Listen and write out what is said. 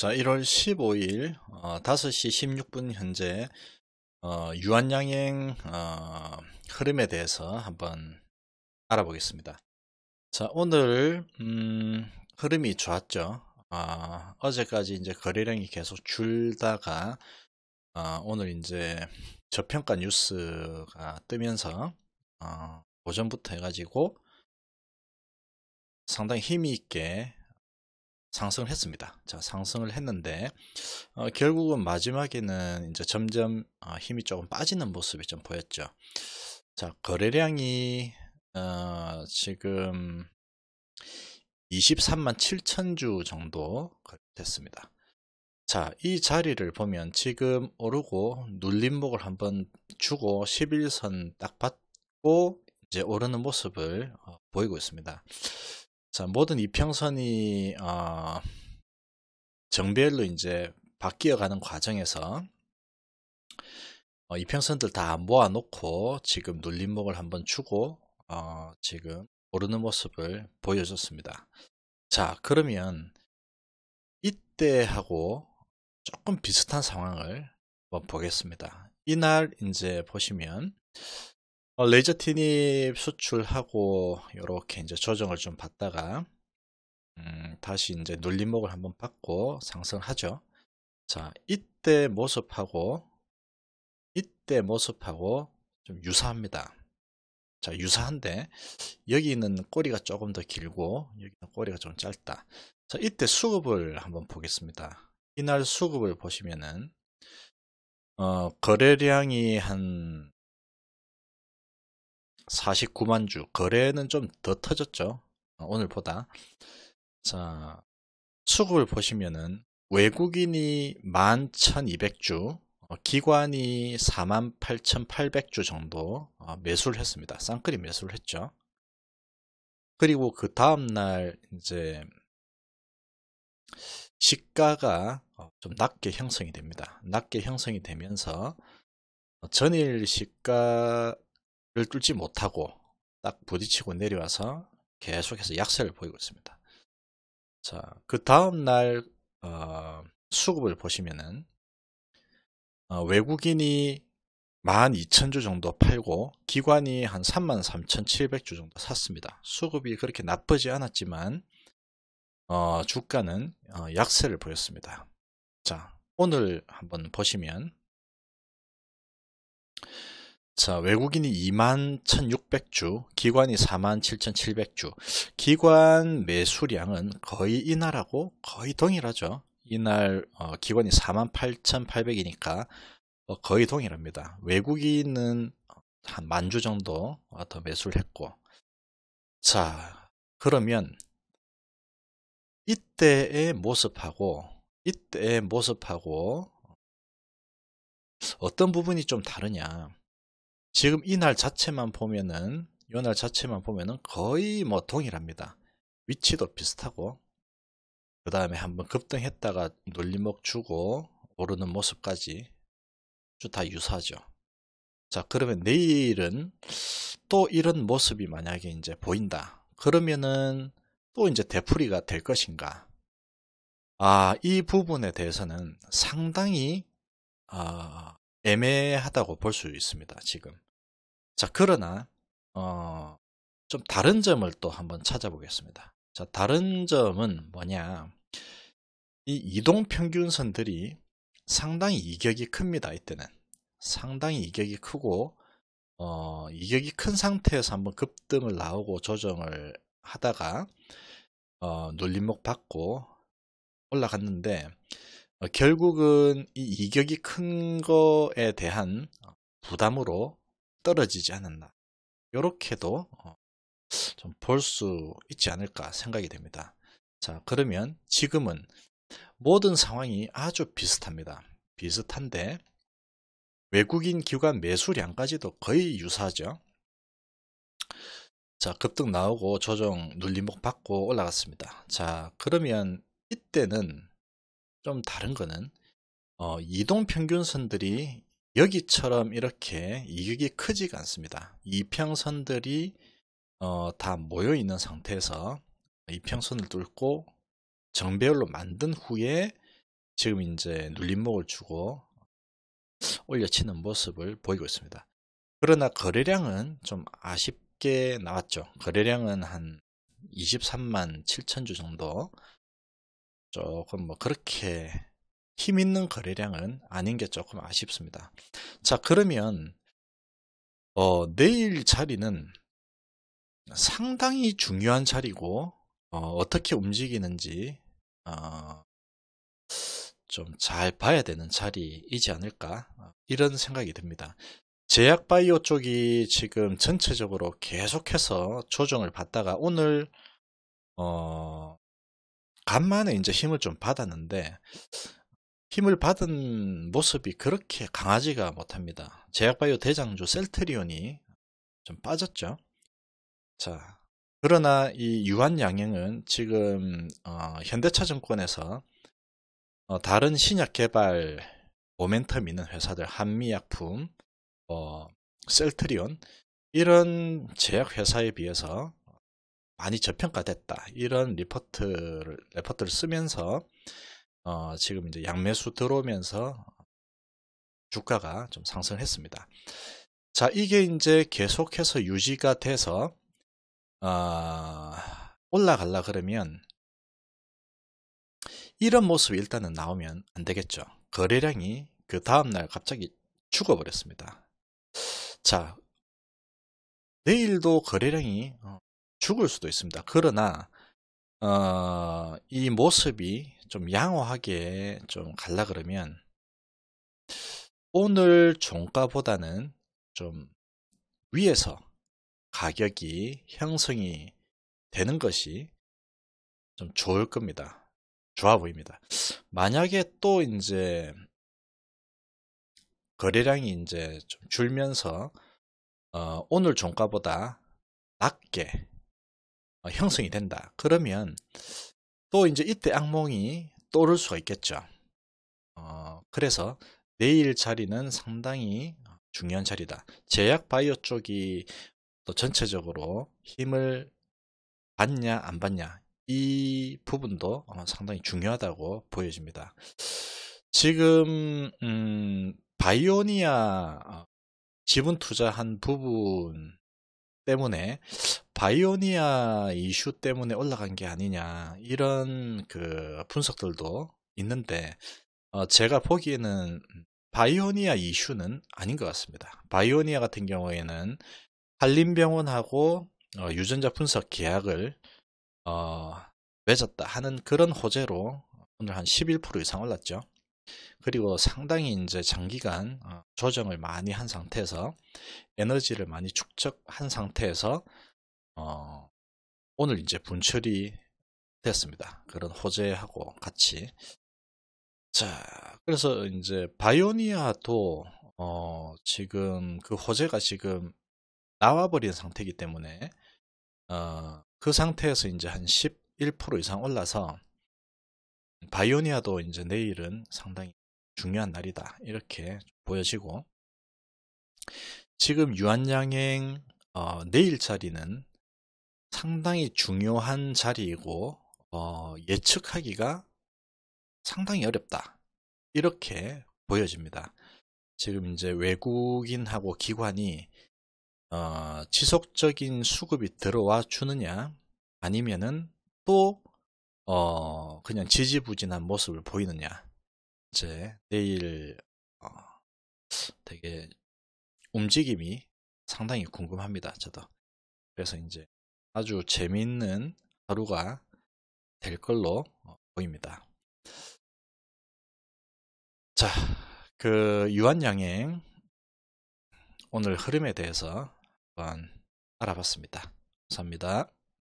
자, 1월 15일 어, 5시 16분 현재 어, 유한양행 어, 흐름에 대해서 한번 알아보겠습니다. 자, 오늘 음, 흐름이 좋았죠. 어, 어제까지 이제 거래량이 계속 줄다가 어, 오늘 이제 저평가 뉴스가 뜨면서 어, 오전부터 해가지고 상당히 힘이 있게 상승을 했습니다. 자, 상승을 했는데 어, 결국은 마지막에는 이제 점점 어, 힘이 조금 빠지는 모습이 좀 보였죠. 자, 거래량이 어, 지금 23만 7천 주 정도 됐습니다. 자, 이 자리를 보면 지금 오르고 눌림목을 한번 주고 11선 딱 받고 이제 오르는 모습을 어, 보이고 있습니다. 자, 모든 이평선이 어, 정배열로 이제 바뀌어 가는 과정에서 어, 이평선들 다 모아놓고 지금 눌림목을 한번 주고 어, 지금 오르는 모습을 보여줬습니다. 자, 그러면 이때하고 조금 비슷한 상황을 한번 보겠습니다. 이날 이제 보시면 어, 레이저 티닙 수출하고 이렇게 이제 조정을 좀 받다가 음, 다시 이제 눌림목을 한번 받고 상승하죠. 자, 이때 모습하고 이때 모습하고 좀 유사합니다. 자, 유사한데 여기 는 꼬리가 조금 더 길고 여기 는 꼬리가 좀 짧다. 자, 이때 수급을 한번 보겠습니다. 이날 수급을 보시면은 어, 거래량이 한 49만 주. 거래는 좀 더 터졌죠. 어, 오늘보다. 자, 급을 보시면은 외국인이 11,200주, 어, 기관이 48,800주 정도 어, 매수를 했습니다. 쌍끌이 매수를 했죠. 그리고 그 다음날 이제 시가가 좀 낮게 형성이 됩니다. 낮게 형성이 되면서 전일 시가 를 뚫지 못하고 딱 부딪히고 내려와서 계속해서 약세를 보이고 있습니다. 자, 그 다음날 어, 수급을 보시면은 어, 외국인이 12,000주 정도 팔고 기관이 한 33,700주 정도 샀습니다. 수급이 그렇게 나쁘지 않았지만 어, 주가는 어, 약세를 보였습니다. 자, 오늘 한번 보시면 자, 외국인이 2 1,600주, 기관이 4 7,700주. 기관 매수량은 거의 이날하고 거의 동일하죠. 이날 어, 기관이 4 8,800이니까 어, 거의 동일합니다. 외국인은 한만주 정도 어, 더 매수를 했고. 자, 그러면 이때의 모습하고 이때의 모습하고 어떤 부분이 좀 다르냐? 지금 이 날 자체만 보면은 이 날 자체만 보면은 거의 뭐 동일합니다. 위치도 비슷하고 그 다음에 한번 급등했다가 눌림목 주고 오르는 모습까지 다 유사하죠. 자 그러면 내일은 또 이런 모습이 만약에 이제 보인다. 그러면은 또 이제 대풀이가 될 것인가? 아, 이 부분에 대해서는 상당히 어, 애매하다고 볼 수 있습니다. 지금. 자, 그러나 어, 좀 다른 점을 또 한번 찾아보겠습니다. 자, 다른 점은 뭐냐? 이 이동 평균선들이 상당히 이격이 큽니다. 이때는 상당히 이격이 크고 어, 이격이 큰 상태에서 한번 급등을 나오고 조정을 하다가 어, 눌림목 받고 올라갔는데 어, 결국은 이 이격이 큰 거에 대한 부담으로 떨어지지 않았나. 이렇게도 어, 좀볼 수 있지 않을까 생각이 됩니다. 자, 그러면 지금은 모든 상황이 아주 비슷합니다. 비슷한데 외국인 기관 매수량까지도 거의 유사하죠. 자, 급등 나오고 조정 눌림목 받고 올라갔습니다. 자, 그러면 이때는 좀 다른 거는 어, 이동 평균선들이 여기처럼 이렇게 이격이 크지가 않습니다. 이평선들이 어, 다 모여 있는 상태에서 이평선을 뚫고 정배열로 만든 후에 지금 이제 눌림목을 주고 올려치는 모습을 보이고 있습니다. 그러나 거래량은 좀 아쉽게 나왔죠. 거래량은 한 23만 7천 주 정도 조금 뭐 그렇게 힘 있는 거래량은 아닌 게 조금 아쉽습니다. 자, 그러면 어, 내일 자리는 상당히 중요한 자리고 어, 떻게 움직이는지 어, 좀잘 봐야 되는 자리이지 않을까 어, 이런 생각이 듭니다. 제약바이오 쪽이 지금 전체적으로 계속해서 조정을 받다가 오늘 어, 간만에 이제 힘을 좀 받았는데 힘을 받은 모습이 그렇게 강하지가 못합니다. 제약바이오 대장주 셀트리온이 좀 빠졌죠. 자, 그러나 이 유한 양행은 지금 어, 현대차증권에서 어, 다른 신약 개발 모멘텀 있는 회사들 한미약품, 어, 셀트리온 이런 제약 회사에 비해서 많이 저평가됐다 이런 리포트를 레포트를 쓰면서 어, 지금 이제 양매수 들어오면서 주가가 좀 상승했습니다. 자 이게 이제 계속해서 유지가 돼서 어, 올라갈라 그러면 이런 모습이 일단은 나오면 안 되겠죠. 거래량이 그 다음날 갑자기 죽어버렸습니다. 자, 내일도 거래량이 어, 죽을 수도 있습니다. 그러나 어, 이 모습이 좀 양호하게 좀 갈라 그러면 오늘 종가보다는 좀 위에서 가격이 형성이 되는 것이 좀 좋을 겁니다. 좋아 보입니다. 만약에 또 이제 거래량이 이제 좀 줄면서 어, 오늘 종가보다 낮게 어, 형성이 된다. 그러면 또 이제 이때 악몽이 떠오를 수가 있겠죠. 어, 그래서 내일 자리는 상당히 중요한 자리다. 제약 바이오 쪽이 또 전체적으로 힘을 받냐 안 받냐 이 부분도 어, 상당히 중요하다고 보여집니다. 지금 음, 바이오니아 어, 지분 투자한 부분 때문에 바이오니아 이슈 때문에 올라간 게 아니냐 이런 그 분석들도 있는데 어 제가 보기에는 바이오니아 이슈는 아닌 것 같습니다. 바이오니아 같은 경우에는 한림병원하고 어 유전자 분석 계약을 어 맺었다 하는 그런 호재로 오늘 한 11% 이상 올랐죠. 그리고 상당히 이제 장기간 어, 조정을 많이 한 상태에서 에너지를 많이 축적한 상태에서 어, 오늘 이제 분출이 됐습니다. 그런 호재하고 같이. 자, 그래서 이제 바이오니아도 어, 지금 그 호재가 지금 나와버린 상태이기 때문에 어, 그 상태에서 이제 한 11% 이상 올라서 바이오니아도 이제 내일은 상당히 중요한 날이다 이렇게 보여지고 지금 유한양행 어, 내일 자리는 상당히 중요한 자리이고 어, 예측하기가 상당히 어렵다. 이렇게 보여집니다. 지금 이제 외국인하고 기관이 어, 지속적인 수급이 들어와 주느냐 아니면은 또 어, 그냥 지지부진한 모습을 보이느냐 이제 내일 어, 되게 움직임이 상당히 궁금합니다. 저도 그래서 이제 아주 재미있는 하루가 될 걸로 어, 보입니다. 자, 그 유한양행 오늘 흐름에 대해서 한번 알아봤습니다. 감사합니다.